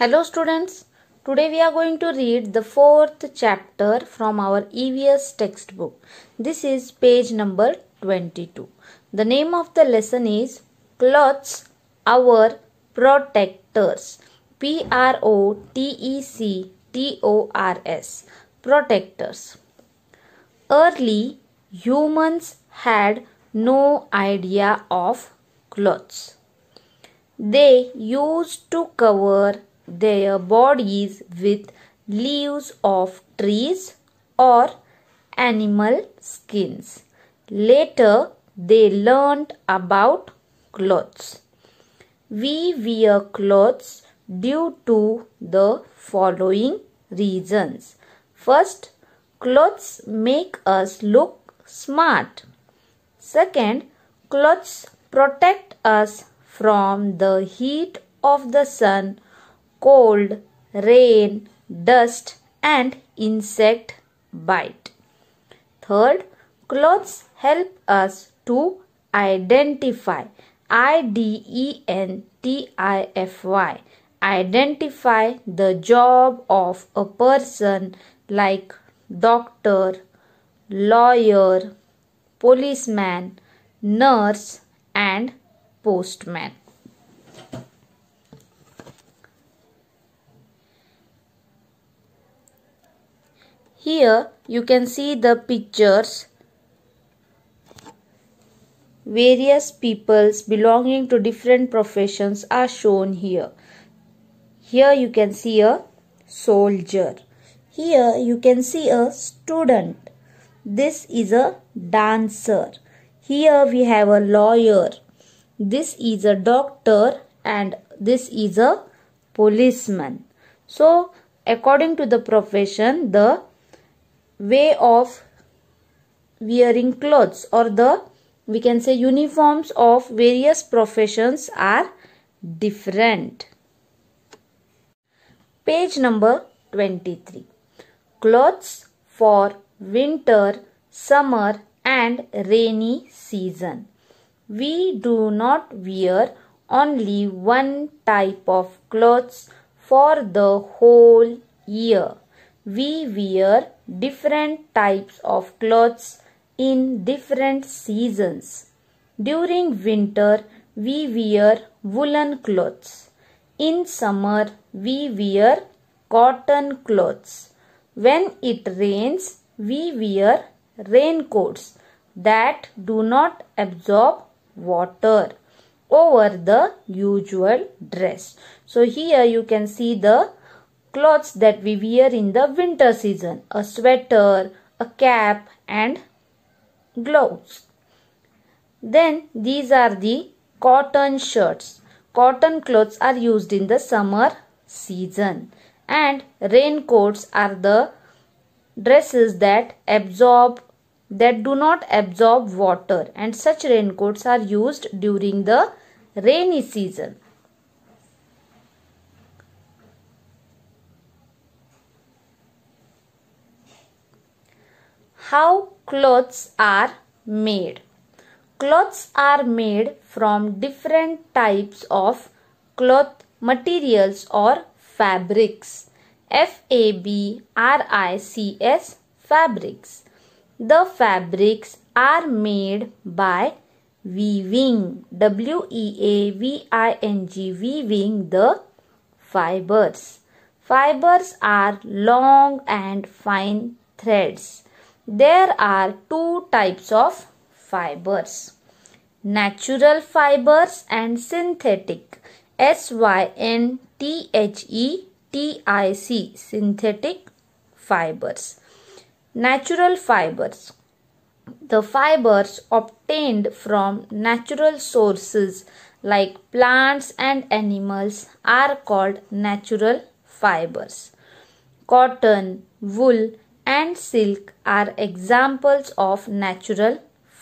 Hello students, today we are going to read the fourth chapter from our EVS textbook. This is page number 22. The name of the lesson is Clothes, Our Protectors. P-R-O-T-E-C-T-O-R-S. Protectors. Early humans had no idea of clothes. They used to cover their bodies with leaves of trees or animal skins. Later, they learned about clothes. We wear clothes due to the following reasons. First, clothes make us look smart. Second, clothes protect us from the heat of the sun cold, rain, dust and insect bite. Third, clothes help us to identify. I D E N T I F Y. Identify the job of a person like doctor, lawyer, policeman, nurse, and postman. Here you can see the pictures various peoples belonging to different professions are shown here. Here you can see a soldier. Here you can see a student. This is a dancer. Here we have a lawyer. This is a doctor and this is a policeman. So according to the profession the way of wearing clothes or the we can say uniforms of various professions are different. Page number 23. Clothes for winter, summer and rainy season. We do not wear only one type of clothes for the whole year. We wear different types of clothes in different seasons. During winter, we wear woolen clothes. In summer, we wear cotton clothes. When it rains, we wear raincoats that do not absorb water over the usual dress. So here you can see the clothes that we wear in the winter season a sweater, a cap, and gloves. Then these are the cotton shirts. Cotton clothes are used in the summer season, and raincoats are the dresses that absorb that do not absorb water and such raincoats are used during the rainy season how clothes are made. Clothes are made from different types of cloth materials or fabrics. F A B R I C S fabrics. The fabrics are made by weaving W E A V I N G weaving the fibers. Fibers are long and fine threads. There are two types of fibers. Natural fibers and synthetic. S-Y-N-T-H-E-T-I-C. Synthetic fibers. Natural fibers. The fibers obtained from natural sources like plants and animals are called natural fibers. Cotton, wool, and silk are examples of natural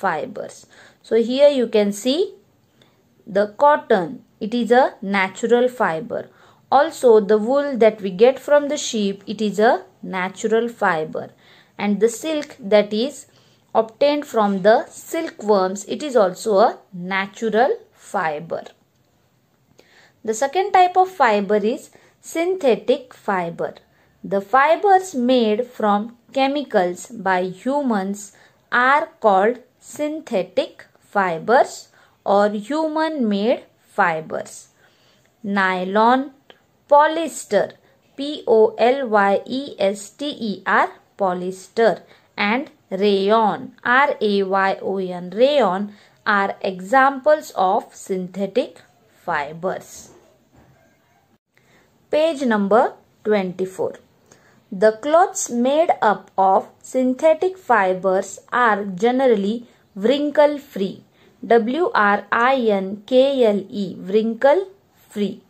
fibers. So here you can see the cotton. It is a natural fiber. Also the wool that we get from the sheep, it is a natural fiber. And the silk that is obtained from the silkworms, it is also a natural fiber. The second type of fiber is synthetic fiber. The fibers made from chemicals by humans are called synthetic fibers or human made fibers. Nylon, polyester, P O L Y E S T E R, polyester, and rayon, R A Y O N, rayon are examples of synthetic fibers. Page number 24. The clothes made up of synthetic fibers are generally wrinkle free. W R I N K L E wrinkle free.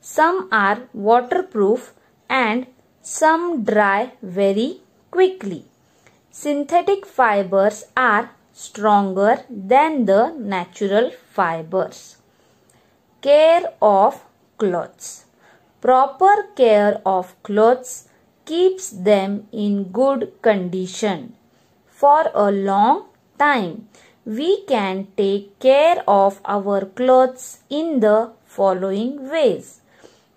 Some are waterproof and some dry very quickly. Synthetic fibers are stronger than the natural fibers. Care of clothes. Proper care of clothes keeps them in good condition for a long time. We can take care of our clothes in the following ways.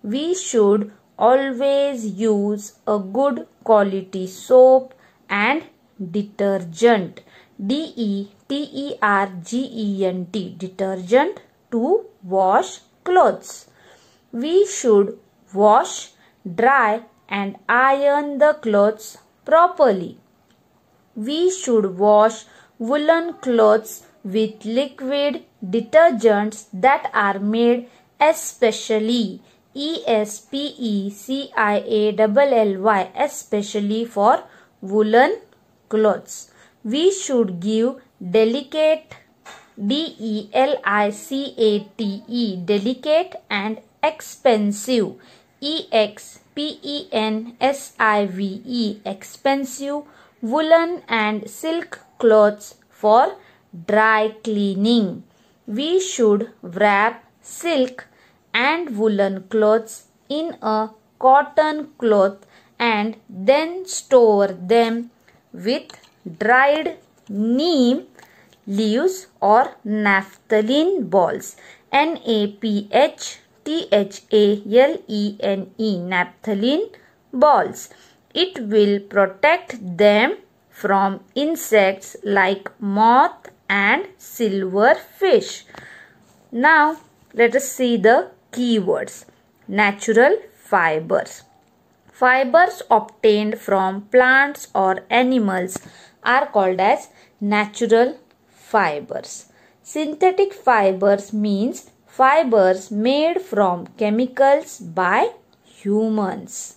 We should always use a good quality soap and detergent. D E T E R G E N T detergent to wash clothes. We should wash, dry and iron the clothes properly. We should wash woolen clothes with liquid detergents that are made especially E S P E C I A L L Y especially for woolen clothes. We should give delicate D E L I C A T E delicate and expensive E X P-E-N-S-I-V-E, expensive woolen and silk clothes for dry cleaning. We should wrap silk and woolen clothes in a cotton cloth and then store them with dried neem leaves or naphthalene balls NAPH C H A L E N E naphthalene balls. It will protect them from insects like moth and silverfish. Now, let us see the keywords. Natural fibers. Fibers obtained from plants or animals are called as natural fibers. Synthetic fibers means fibers made from chemicals by humans.